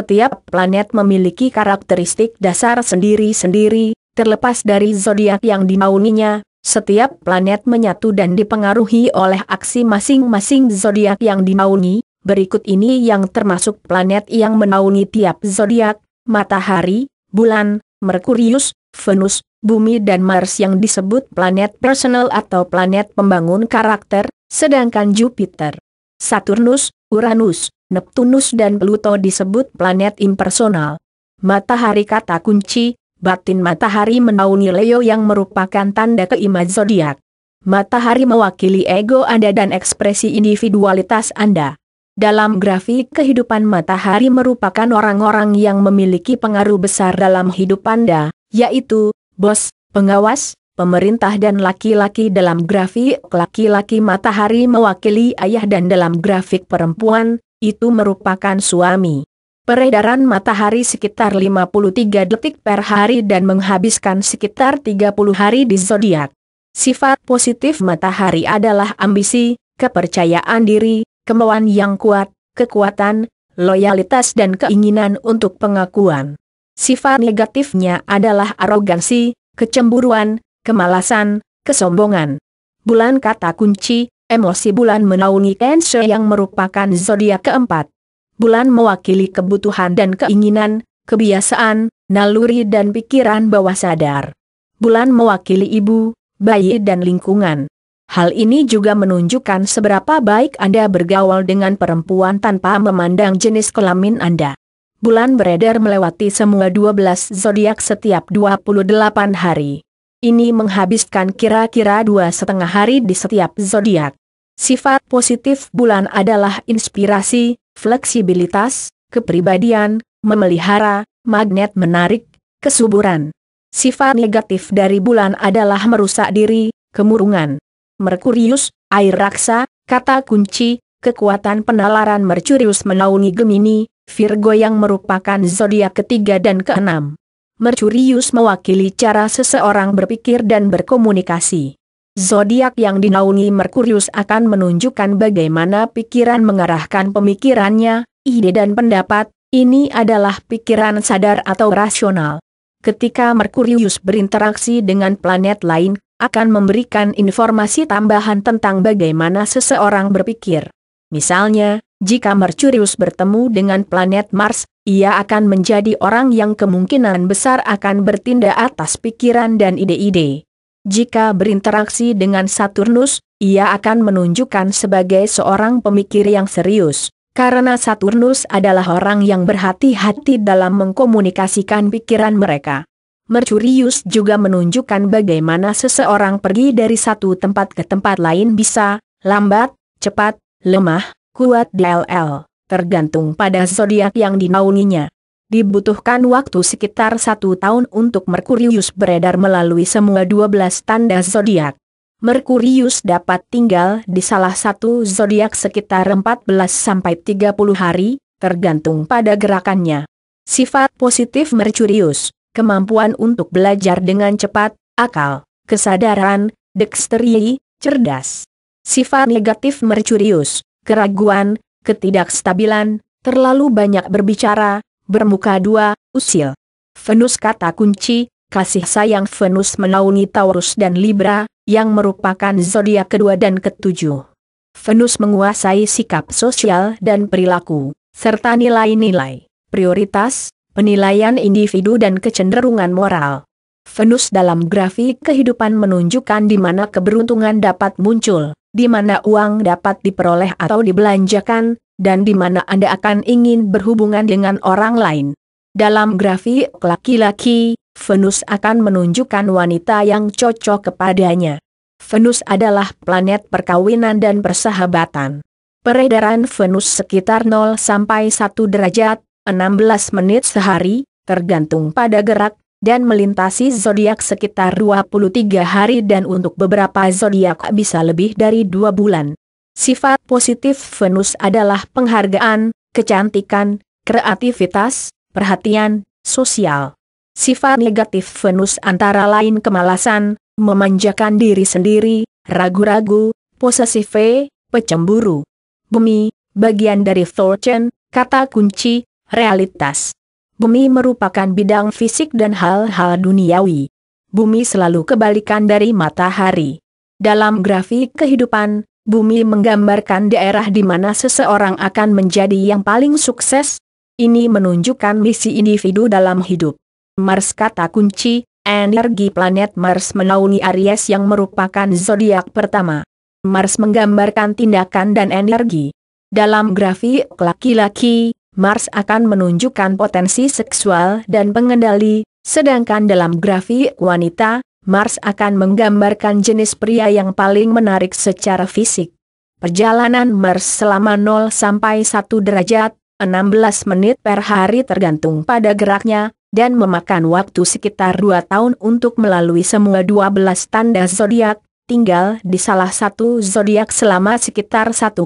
Setiap planet memiliki karakteristik dasar sendiri-sendiri, terlepas dari zodiak yang dinaunginya, setiap planet menyatu dan dipengaruhi oleh aksi masing-masing zodiak yang dinaungi. Berikut ini yang termasuk planet yang menaungi tiap zodiak, matahari, bulan, Merkurius, Venus, Bumi dan Mars yang disebut planet personal atau planet pembangun karakter, sedangkan Jupiter, Saturnus, Uranus, Neptunus dan Pluto disebut planet impersonal. Matahari kata kunci, batin matahari menaungi Leo yang merupakan tanda keimaj zodiak. Matahari mewakili ego Anda dan ekspresi individualitas Anda. Dalam grafik kehidupan matahari merupakan orang-orang yang memiliki pengaruh besar dalam hidup Anda, yaitu, bos, pengawas, pemerintah dan laki-laki dalam grafik laki-laki matahari mewakili ayah dan dalam grafik perempuan, itu merupakan suami. Peredaran matahari sekitar 53 detik per hari dan menghabiskan sekitar 30 hari di zodiak. Sifat positif matahari adalah ambisi, kepercayaan diri, kemauan yang kuat, kekuatan, loyalitas dan keinginan untuk pengakuan. Sifat negatifnya adalah arogansi, kecemburuan, kemalasan, kesombongan. Bulan kata kunci, Emosi bulan menaungi Cancer yang merupakan zodiak keempat. Bulan mewakili kebutuhan dan keinginan, kebiasaan, naluri dan pikiran bawah sadar. Bulan mewakili ibu, bayi dan lingkungan. Hal ini juga menunjukkan seberapa baik Anda bergaul dengan perempuan tanpa memandang jenis kelamin Anda. Bulan beredar melewati semua 12 zodiak setiap 28 hari. Ini menghabiskan kira-kira dua setengah hari di setiap zodiak. Sifat positif bulan adalah inspirasi, fleksibilitas, kepribadian, memelihara, magnet menarik, kesuburan. Sifat negatif dari bulan adalah merusak diri, kemurungan. Merkurius, air raksa, kata kunci, kekuatan penalaran Mercurius menaungi Gemini, Virgo yang merupakan zodiak ketiga dan keenam. Mercurius mewakili cara seseorang berpikir dan berkomunikasi. Zodiak yang dinaungi Merkurius akan menunjukkan bagaimana pikiran mengarahkan pemikirannya, ide dan pendapat, ini adalah pikiran sadar atau rasional. Ketika Merkurius berinteraksi dengan planet lain, akan memberikan informasi tambahan tentang bagaimana seseorang berpikir. Misalnya, jika Merkurius bertemu dengan planet Mars, ia akan menjadi orang yang kemungkinan besar akan bertindak atas pikiran dan ide-ide jika berinteraksi dengan Saturnus, ia akan menunjukkan sebagai seorang pemikir yang serius. Karena Saturnus adalah orang yang berhati-hati dalam mengkomunikasikan pikiran mereka. Mercurius juga menunjukkan bagaimana seseorang pergi dari satu tempat ke tempat lain bisa, lambat, cepat, lemah, kuat DLL, tergantung pada zodiak yang dinaunginya. Dibutuhkan waktu sekitar satu tahun untuk Merkurius beredar melalui semua 12 tanda zodiak. Merkurius dapat tinggal di salah satu zodiak sekitar 14-30 hari, tergantung pada gerakannya. Sifat positif Merkurius, kemampuan untuk belajar dengan cepat, akal, kesadaran, dexteri, cerdas. Sifat negatif Merkurius, keraguan, ketidakstabilan, terlalu banyak berbicara, bermuka dua, usil. Venus kata kunci, kasih sayang Venus menaungi Taurus dan Libra, yang merupakan zodiak kedua dan ketujuh. Venus menguasai sikap sosial dan perilaku, serta nilai-nilai, prioritas, penilaian individu dan kecenderungan moral. Venus dalam grafik kehidupan menunjukkan di mana keberuntungan dapat muncul, di mana uang dapat diperoleh atau dibelanjakan, dan di mana Anda akan ingin berhubungan dengan orang lain. Dalam grafik laki-laki, Venus akan menunjukkan wanita yang cocok kepadanya. Venus adalah planet perkawinan dan persahabatan. Peredaran Venus sekitar 0 sampai 1 derajat, 16 menit sehari, tergantung pada gerak, dan melintasi zodiak sekitar 23 hari dan untuk beberapa zodiak bisa lebih dari 2 bulan. Sifat positif Venus adalah penghargaan, kecantikan, kreativitas, perhatian, sosial. Sifat negatif Venus antara lain kemalasan, memanjakan diri sendiri, ragu-ragu, posesif, pecemburu. Bumi, bagian dari fortune, kata kunci, realitas. Bumi merupakan bidang fisik dan hal-hal duniawi. Bumi selalu kebalikan dari matahari. Dalam grafik kehidupan, bumi menggambarkan daerah di mana seseorang akan menjadi yang paling sukses. Ini menunjukkan misi individu dalam hidup. Mars kata kunci, energi planet Mars menaungi Aries yang merupakan zodiak pertama. Mars menggambarkan tindakan dan energi. Dalam grafik laki-laki, Mars akan menunjukkan potensi seksual dan pengendali, sedangkan dalam grafik wanita, Mars akan menggambarkan jenis pria yang paling menarik secara fisik. Perjalanan Mars selama 0 sampai 1 derajat, 16 menit per hari tergantung pada geraknya, dan memakan waktu sekitar 2 tahun untuk melalui semua 12 tanda zodiak, tinggal di salah satu zodiak selama sekitar 1,5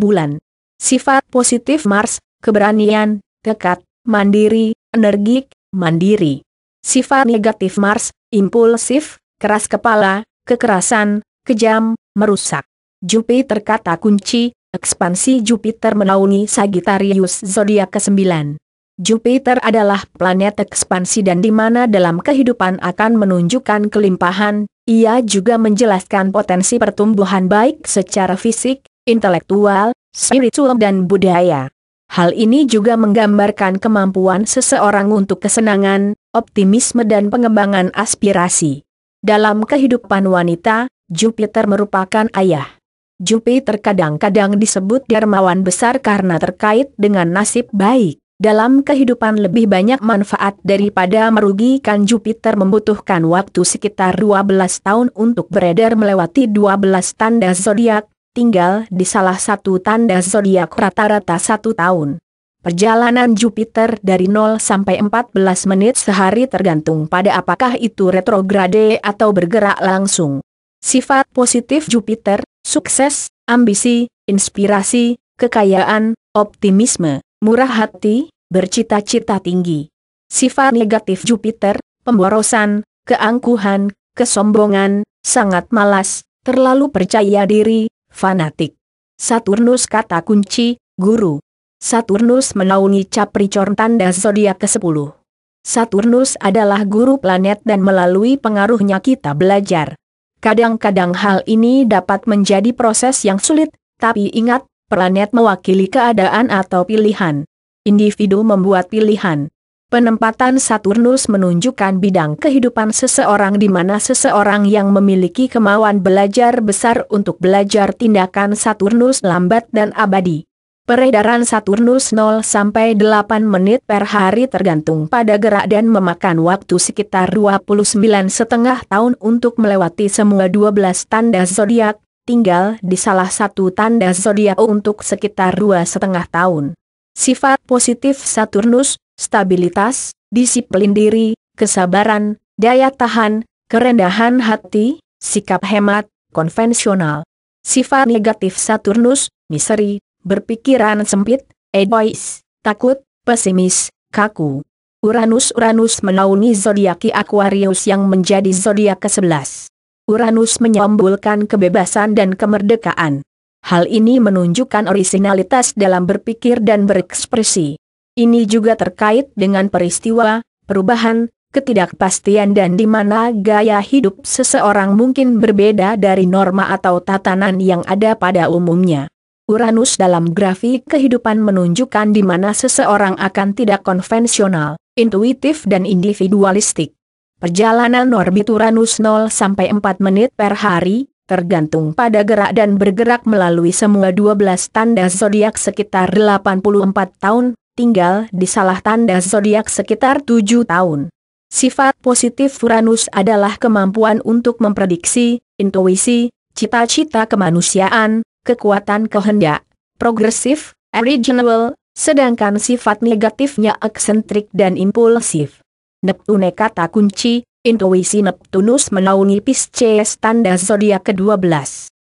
bulan. Sifat positif Mars, keberanian, tekad, mandiri, energik, mandiri. Sifat negatif Mars, impulsif, keras kepala, kekerasan, kejam, merusak. Jupiter kata kunci, ekspansi Jupiter menaungi Sagittarius zodiak ke-9. Jupiter adalah planet ekspansi dan di mana dalam kehidupan akan menunjukkan kelimpahan, ia juga menjelaskan potensi pertumbuhan baik secara fisik, intelektual, spiritual dan budaya. Hal ini juga menggambarkan kemampuan seseorang untuk kesenangan, optimisme dan pengembangan aspirasi. Dalam kehidupan wanita, Jupiter merupakan ayah. Jupiter kadang-kadang disebut dermawan besar karena terkait dengan nasib baik. Dalam kehidupan lebih banyak manfaat daripada merugikan Jupiter membutuhkan waktu sekitar 12 tahun untuk beredar melewati 12 tanda zodiak, tinggal di salah satu tanda zodiak rata-rata satu tahun. Perjalanan Jupiter dari 0 sampai 14 menit sehari tergantung pada apakah itu retrograde atau bergerak langsung. Sifat positif Jupiter, sukses, ambisi, inspirasi, kekayaan, optimisme, murah hati, bercita-cita tinggi. Sifat negatif Jupiter, pemborosan, keangkuhan, kesombongan, sangat malas, terlalu percaya diri, fanatik. Saturnus kata kunci, guru, Saturnus menaungi Capricorn tanda zodiak ke-10. Saturnus adalah guru planet dan melalui pengaruhnya kita belajar. Kadang-kadang hal ini dapat menjadi proses yang sulit, tapi ingat, planet mewakili keadaan atau pilihan. Individu membuat pilihan. Penempatan Saturnus menunjukkan bidang kehidupan seseorang di mana seseorang yang memiliki kemauan belajar besar untuk belajar tindakan Saturnus lambat dan abadi. Peredaran Saturnus 0 sampai 8 menit per hari tergantung pada gerak dan memakan waktu sekitar 29 setengah tahun untuk melewati semua 12 tanda zodiak, tinggal di salah satu tanda zodiak untuk sekitar dua setengah tahun. Sifat positif Saturnus, stabilitas, disiplin diri, kesabaran, daya tahan, kerendahan hati, sikap hemat, konvensional. Sifat negatif Saturnus, misteri, berpikiran sempit, egois, takut, pesimis, kaku. Uranus-Uranus menaungi zodiak Aquarius yang menjadi zodiak ke-11. Uranus menyambulkan kebebasan dan kemerdekaan. Hal ini menunjukkan orisinalitas dalam berpikir dan berekspresi. Ini juga terkait dengan peristiwa, perubahan, ketidakpastian dan di mana gaya hidup seseorang mungkin berbeda dari norma atau tatanan yang ada pada umumnya. Uranus dalam grafik kehidupan menunjukkan di mana seseorang akan tidak konvensional, intuitif dan individualistik. Perjalanan orbit Uranus 0 sampai 4 menit per hari, tergantung pada gerak dan bergerak melalui semua 12 tanda zodiak sekitar 84 tahun, tinggal di salah tanda zodiak sekitar 7 tahun. Sifat positif Uranus adalah kemampuan untuk memprediksi, intuisi, cita-cita kemanusiaan, kekuatan kehendak, progresif, original, sedangkan sifat negatifnya eksentrik dan impulsif. Neptune kata kunci, intuisi Neptunus menaungi Pisces tanda zodiak ke-12.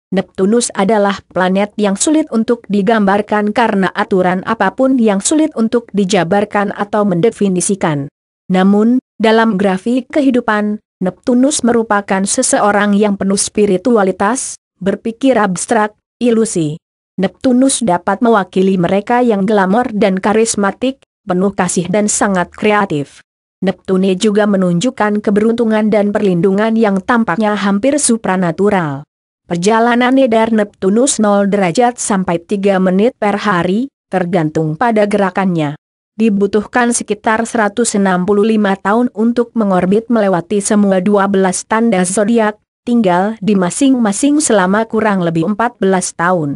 Neptunus adalah planet yang sulit untuk digambarkan karena aturan apapun yang sulit untuk dijabarkan atau mendefinisikan. Namun, dalam grafik kehidupan, Neptunus merupakan seseorang yang penuh spiritualitas, berpikir abstrak, ilusi. Neptunus dapat mewakili mereka yang glamor dan karismatik, penuh kasih dan sangat kreatif. Neptune juga menunjukkan keberuntungan dan perlindungan yang tampaknya hampir supranatural. Perjalanan edar Neptunus 0 derajat sampai 3 menit per hari, tergantung pada gerakannya. Dibutuhkan sekitar 165 tahun untuk mengorbit melewati semua 12 tanda zodiak, tinggal di masing-masing selama kurang lebih 14 tahun.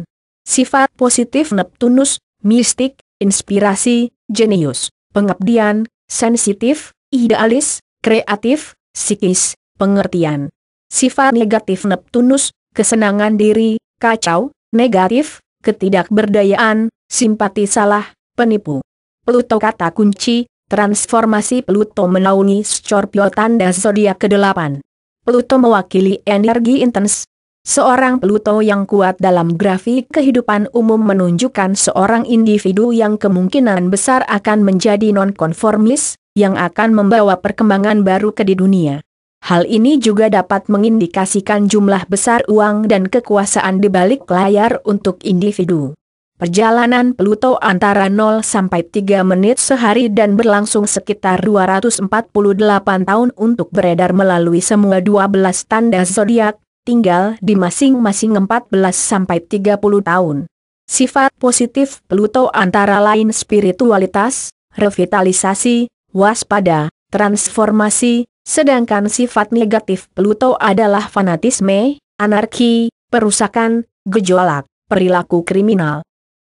Sifat positif Neptunus, mistik, inspirasi, jenius, pengabdian, sensitif, idealis, kreatif, psikis, pengertian. Sifat negatif Neptunus, kesenangan diri, kacau, negatif, ketidakberdayaan, simpati salah, penipu. Pluto kata kunci, transformasi Pluto menaungi Scorpio tanda zodiak ke-8. Pluto mewakili energi intens. Seorang Pluto yang kuat dalam grafik kehidupan umum menunjukkan seorang individu yang kemungkinan besar akan menjadi non-konformis, yang akan membawa perkembangan baru ke di dunia. Hal ini juga dapat mengindikasikan jumlah besar uang dan kekuasaan di balik layar untuk individu. Perjalanan Pluto antara 0 sampai 3 menit sehari dan berlangsung sekitar 248 tahun untuk beredar melalui semua 12 tanda zodiak, tinggal di masing-masing 14 sampai 30 tahun. Sifat positif Pluto antara lain spiritualitas, revitalisasi, waspada, transformasi, sedangkan sifat negatif Pluto adalah fanatisme, anarki, perusakan, gejolak, perilaku kriminal.